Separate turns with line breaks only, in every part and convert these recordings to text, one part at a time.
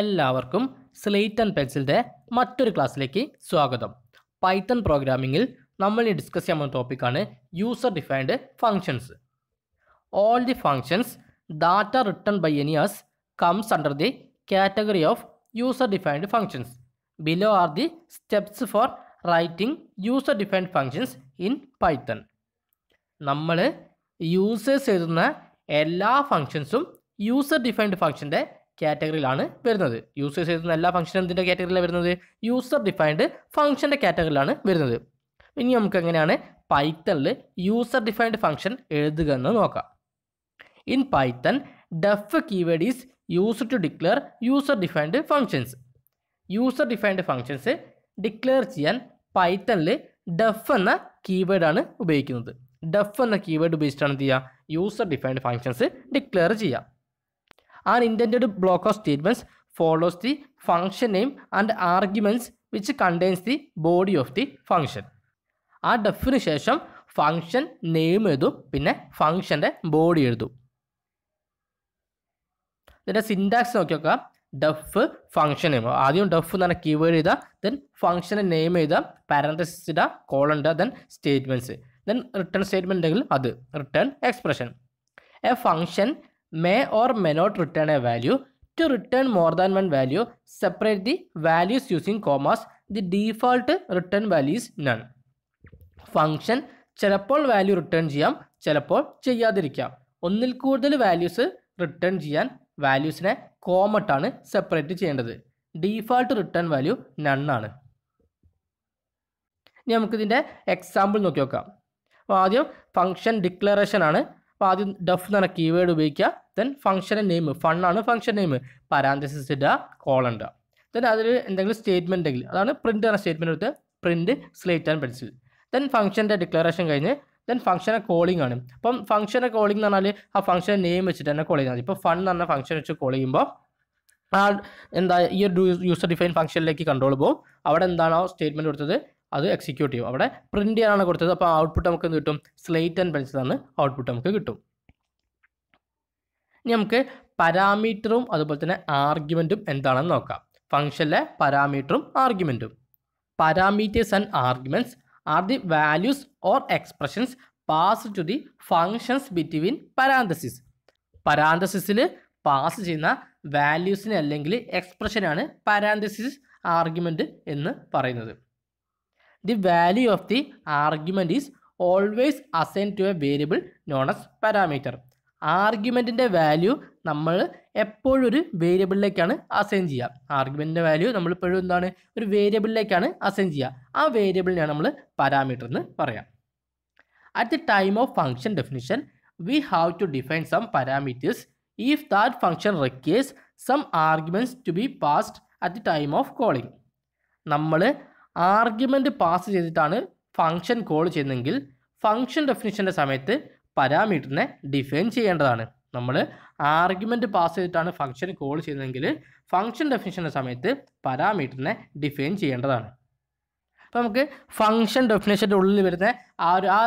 എല്ലാവർക്കും slate and പെൻസിലിൻ്റെ മറ്റൊരു ക്ലാസ്സിലേക്ക് സ്വാഗതം പൈത്തൺ പ്രോഗ്രാമിങ്ങിൽ നമ്മൾ ഡിസ്കസ് ചെയ്യാൻ പോകുന്ന ടോപ്പിക്കാണ് user defined functions all the functions data return by എനിയേഴ്സ് comes under the category of user defined functions below are the steps for writing user defined functions in Python നമ്മൾ users എഴുതുന്ന എല്ലാ ഫങ്ഷൻസും user defined ഫങ്ഷൻ്റെ കാറ്റഗറിയിലാണ് വരുന്നത് users എഴുതുന്ന എല്ലാ ഫംഗ്ഷനും എന്തിൻ്റെ കാറ്റഗറിയിലാണ് വരുന്നത് യൂസർ ഡിഫൈൻഡ് ഫംഗ്ഷൻ്റെ കാറ്റഗറിയിലാണ് വരുന്നത് ഇനി നമുക്ക് എങ്ങനെയാണ് പൈത്തണിൽ യൂസർ ഡിഫൈൻഡ് ഫംഗ്ഷൻ എഴുതുക എന്ന് നോക്കാം in Python def keyword is use to declare user defined functions user defined functions declare ചെയ്യാൻ പൈത്തണിൽ ഡെഫ് എന്ന കീവേഡാണ് ഉപയോഗിക്കുന്നത് ഡെഫ് എന്ന കീവേഡ് ഉപയോഗിച്ചിട്ടാണ് എന്ത് ചെയ്യുക യൂസർ ഡിഫൈൻഡ് ഫംഗ്ഷൻസ് ഡിക്ലെയർ ചെയ്യുക and Unintended block of statements follows the function name and arguments which contains the body of the function ആ ഡെഫിന് ശേഷം ഫംഗ്ഷൻ നെയിം എഴുതും പിന്നെ ഫംഗ്ഷൻ്റെ ബോഡി എഴുതും ഇതിൻ്റെ സിൻറ്റാക്സ് നോക്കിയൊക്കെ ഡഫ് ഫംഗ്ഷൻ നെയിം ആദ്യം ഡഫ് എന്ന് പറഞ്ഞാൽ കീവേഡ് എഴുതുക ദെൻ ഫംഗ്ഷനെ നെയിം എഴുതുക പാരൻറ്റസിസ് ഇടുക കോൾ ഇടുക then statements then return statement ഉണ്ടെങ്കിൽ അത് return expression a function may or may not return a value. To return more than one value, separate the values using commas. The default return value is none. Function ചിലപ്പോൾ value return ചെയ്യാം ചിലപ്പോൾ ചെയ്യാതിരിക്കാം ഒന്നിൽ കൂടുതൽ values return ചെയ്യാൻ വാല്യൂസിനെ കോമട്ടാണ് separate ചെയ്യേണ്ടത് ഡീഫാൾട്ട് റിട്ടേൺ വാല്യൂ നണ്ണാണ് ഇനി നമുക്കിതിൻ്റെ എക്സാമ്പിൾ നോക്കി നോക്കാം അപ്പോൾ ആദ്യം ഫംഗ്ഷൻ ഡിക്ലറേഷൻ ആണ് അപ്പോൾ ആദ്യം ഡഫ് എന്ന് പറഞ്ഞ കീവേഡ് ഉപയോഗിക്കുക ദെൻ ഫംഗ്ഷൻ നെയിം ഫണ്ണാണ് ഫംഗ്ഷൻ നെയിം പരാന്തസിസ് ഇടുക കോളണ്ട ദെൻ അതിൽ എന്തെങ്കിലും സ്റ്റേറ്റ്മെൻറ്റ് ഉണ്ടെങ്കിൽ അതാണ് പ്രിൻ്റ് എന്ന സ്റ്റേറ്റ്മെൻറ്റ് എടുത്ത് പ്രിൻ്റ് സ്ലേറ്റ് ആണ് പെൻസിൽ ദെൻ ഫംഗ്ഷൻ്റെ ഡിക്ലറേഷൻ കഴിഞ്ഞ് ദെൻ ഫംഗ്ഷനെ കോളിംഗ് ആണ് അപ്പം ഫംഗ്ഷനെ കോളിംഗ് എന്ന് പറഞ്ഞാൽ ആ ഫംഗ്ഷൻ നെയിം വെച്ചിട്ട് തന്നെ കോൾ ചെയ്താൽ ഇപ്പോൾ ഫൺ എന്ന് പറഞ്ഞ ഫംഗ്ഷൻ വെച്ച് കോൾ ചെയ്യുമ്പോൾ ആ എന്താ ഈ ഒരു യൂസർ ഡിഫൈൻ ഫംഗ്ഷനിലേക്ക് കൺട്രോൾ പോകും അവിടെ എന്താണോ സ്റ്റേറ്റ്മെൻറ്റ് കൊടുത്തത് അത് എക്സിക്യൂട്ട് ചെയ്യും അവിടെ പ്രിൻറ്റ് ചെയ്യാനാണ് കൊടുത്തത് അപ്പോൾ ഔട്ട്പുട്ട് നമുക്ക് എന്ത് കിട്ടും സ്ലേറ്റ് ആൻഡ് പെൻസിൽ ആണ് ഔട്ട്പുട്ട് നമുക്ക് കിട്ടും ഇനി നമുക്ക് പാരാമീറ്ററും അതുപോലെ തന്നെ ആർഗ്യുമെൻറ്റും എന്താണെന്ന് നോക്കാം ഫംഗ്ഷനിലെ പാരാമീറ്ററും ആർഗ്യുമെൻറ്റും parameters and arguments are the values or expressions pass to the functions between parenthesis പരാന്തസിസിൽ പാസ് ചെയ്യുന്ന വാല്യൂസിനെ അല്ലെങ്കിൽ എക്സ്പ്രഷനാണ് പരാന്തസിസ് ആർഗ്യുമെൻറ്റ് എന്ന് പറയുന്നത് the value of the argument is always assign to a variable known as parameter ആർഗ്യുമെൻറ്റിൻ്റെ value നമ്മൾ എപ്പോഴും ഒരു വേരിയബിളിലേക്കാണ് അസൈൻ ചെയ്യുക ആർഗ്യുമെൻറ്റിൻ്റെ വാല്യൂ നമ്മളിപ്പോഴും എന്താണ് ഒരു വേരിയബിളിലേക്കാണ് അസൈൻ ചെയ്യുക ആ വേരിയബിളിനെയാണ് നമ്മൾ പാരാമീറ്റർ എന്ന് പറയാം at the time of function definition we have to define some parameters if that function requires some arguments to be passed at the time of calling നമ്മൾ ആർഗ്യുമെൻറ്റ് പാസ് ചെയ്തിട്ടാണ് ഫങ്ഷൻ കോൾ ചെയ്യുന്നതെങ്കിൽ function ഡെഫിനിഷൻ്റെ സമയത്ത് പാരാമീറ്ററിനെ define ചെയ്യേണ്ടതാണ് നമ്മൾ argument pass ചെയ്തിട്ടാണ് function call ചെയ്യുന്നതെങ്കിൽ ഫങ്ഷൻ ഡെഫിനിഷൻ്റെ സമയത്ത് പാരാമീറ്ററിനെ ഡിഫൈൻ ചെയ്യേണ്ടതാണ് അപ്പോൾ നമുക്ക് ഫങ്ഷൻ ഡെഫിനേഷൻ്റെ ഉള്ളിൽ വരുന്ന ആ ഒരു ആ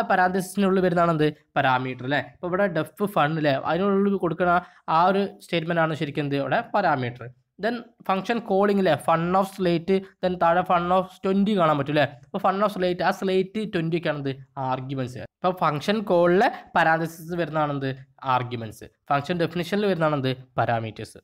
ഉള്ളിൽ വരുന്നതാണ് എന്ത് പാരാമീറ്റർ അല്ലേ അപ്പോൾ ഇവിടെ ഡെഫ് ഫണ്ട് അല്ലേ അതിനുള്ളിൽ കൊടുക്കുന്ന ആ ഒരു സ്റ്റേറ്റ്മെൻ്റ് ആണ് ശരിക്കും എന്ത് ഇവിടെ പാരാമീറ്റർ ദെൻ ഫംഗ്ഷൻ കോളിംഗ് അല്ലേ ഫണ്ട് ഓഫ് സ്ലേറ്റ് ദെൻ താഴെ ഫണ്ട് ഓഫ് ട്വൻറ്റി കാണാൻ പറ്റും അല്ലേ അപ്പോൾ ഫണ്ട് ഓഫ് സ്ലേറ്റ് ആ സ്ലേറ്റ് ട്വൻറ്റി ഒക്കെ ആണത് ആർഗ്യുമെൻറ്റ്സ് അപ്പോൾ ഫംഗ്ഷൻ കോളിലെ പാരാന്തസിസ് വരുന്നതാണെന്ത് ആർഗ്യുമെൻറ്റ്സ് ഫംഗ്ഷൻ ഡെഫിനിഷനിൽ വരുന്നതാണെന്ത് പാരാമീറ്റേഴ്സ്